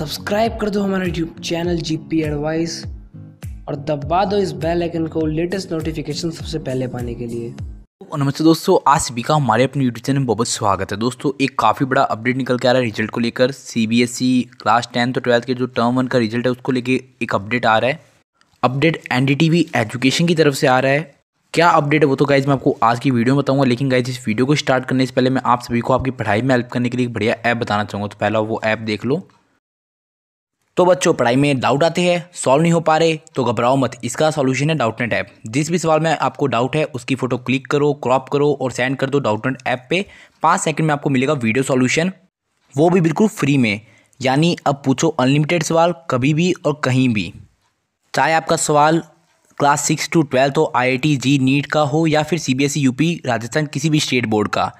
subscribe कर दो हमारा YouTube channel G P advice और दबा दो इस बेल आइकन को लेटेस्ट नोटिफिकेशन सबसे पहले पाने के लिए नमस्ते दोस्तों आज सभी का हमारे अपने यूट्यूब चैनल में बहुत स्वागत है दोस्तों एक काफ़ी बड़ा अपडेट निकल के आ रहा है रिजल्ट को लेकर सीबीएसई क्लास टेंथ और ट्वेल्थ के जो टर्म वन का रिजल्ट है उसको लेके एक अपडेट आ रहा है अपडेट वी एजुकेशन की तरफ से आ रहा है क्या अपडेट है वो तो गाइज मैं आपको आज की वीडियो में बताऊंगा लेकिन गाइज इस वीडियो को स्टार्ट करने से पहले मैं आप सभी को आपकी पढ़ाई में हेल्प करने के लिए एक बढ़िया ऐप बताना चाहूँगा तो पहला वो ऐप देख लो तो बच्चों पढ़ाई में डाउट आते हैं सॉल्व नहीं हो पा रहे तो घबराओ मत इसका सॉल्यूशन है डाउटनेट ऐप जिस भी सवाल में आपको डाउट है उसकी फ़ोटो क्लिक करो क्रॉप करो और सेंड कर दो डाउटनेट ऐप पे पाँच सेकंड में आपको मिलेगा वीडियो सॉल्यूशन वो भी बिल्कुल फ्री में यानी अब पूछो अनलिमिटेड सवाल कभी भी और कहीं भी चाहे आपका सवाल क्लास सिक्स टू ट्वेल्थ हो आई आई जी नीट का हो या फिर C B S E U P Rajasthan किसी भी स्टेट बोर्ड का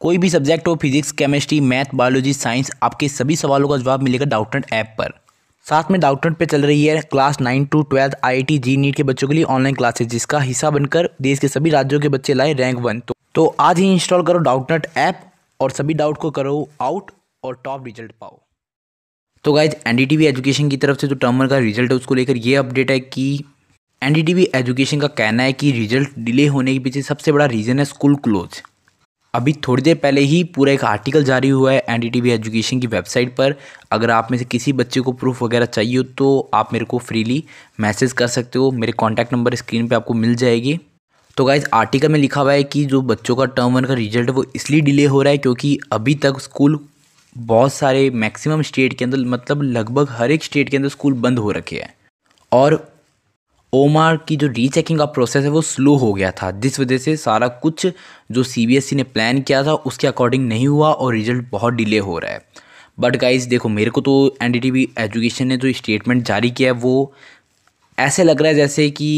कोई भी सब्जेक्ट हो physics chemistry math biology science आपके सभी सवालों का जवाब मिलेगा डाउटनेट ऐप पर साथ में डाउटनेट पे चल रही है क्लास नाइन टू ट्वेल्थ आई जी नीट के बच्चों के लिए ऑनलाइन क्लासेज जिसका हिस्सा बनकर देश के सभी राज्यों के बच्चे लाए रैंक वन तो, तो आज ही इंस्टॉल करो डाउटनेट ऐप और सभी डाउट को करो आउट और टॉप रिजल्ट पाओ तो गाइज एन एजुकेशन की तरफ से जो टर्मर का रिजल्ट है उसको लेकर ये अपडेट है कि एन एजुकेशन का कहना है कि रिजल्ट डिले होने के पीछे सबसे बड़ा रीज़न है स्कूल क्लोज अभी थोड़ी देर पहले ही पूरा एक आर्टिकल जारी हुआ है एन डी एजुकेशन की वेबसाइट पर अगर आप में से किसी बच्चे को प्रूफ वगैरह चाहिए हो तो आप मेरे को फ्रीली मैसेज कर सकते हो मेरे कॉन्टैक्ट नंबर स्क्रीन पर आपको मिल जाएगी तो गाइज आर्टिकल में लिखा हुआ है कि जो बच्चों का टर्म वन का रिजल्ट वो इसलिए डिले हो रहा है क्योंकि अभी तक स्कूल बहुत सारे मैक्सिमम स्टेट के अंदर मतलब लगभग हर एक स्टेट के अंदर स्कूल बंद हो रखे हैं और ओमार की जो रीचेकिंग का प्रोसेस है वो स्लो हो गया था जिस वजह से सारा कुछ जो ई e ने प्लान किया था उसके अकॉर्डिंग नहीं हुआ और रिजल्ट बहुत डिले हो रहा है बट गाइज देखो मेरे को तो एन एजुकेशन ने जो स्टेटमेंट जारी किया है वो ऐसे लग रहा है जैसे कि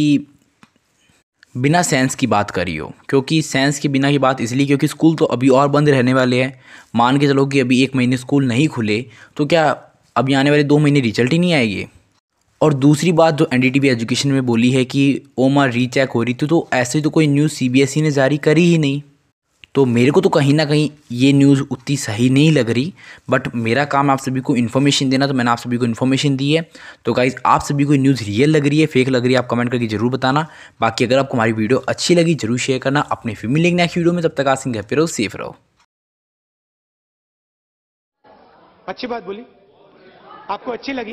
बिना सेंस की बात करी हो क्योंकि सेंस के बिना की बात इसलिए क्योंकि स्कूल तो अभी और बंद रहने वाले हैं मान के चलो कि अभी एक महीने स्कूल नहीं खुले तो क्या अभी आने वाले दो महीने रिजल्ट ही नहीं आएगी और दूसरी बात जो एन एजुकेशन में बोली है कि ओमा रीचेक हो रही थी तो ऐसे तो कोई न्यूज़ सी e ने जारी करी ही नहीं तो मेरे को तो कहीं ना कहीं ये न्यूज़ उतनी सही नहीं लग रही बट मेरा काम आप सभी को इन्फॉर्मेशन देना तो मैंने आप सभी को इन्फॉर्मेशन दी है तो गाइज आप सभी को न्यूज़ रियल लग रही है फेक लग रही है आप कमेंट करके जरूर बताना बाकी अगर आपको हमारी वीडियो अच्छी लगी जरूर शेयर करना अपने फीमेल लेंगे नेक्स्ट वीडियो में तब तक आप सिंह रहो सेफ रहो अच्छी बात बोली आपको अच्छी लगी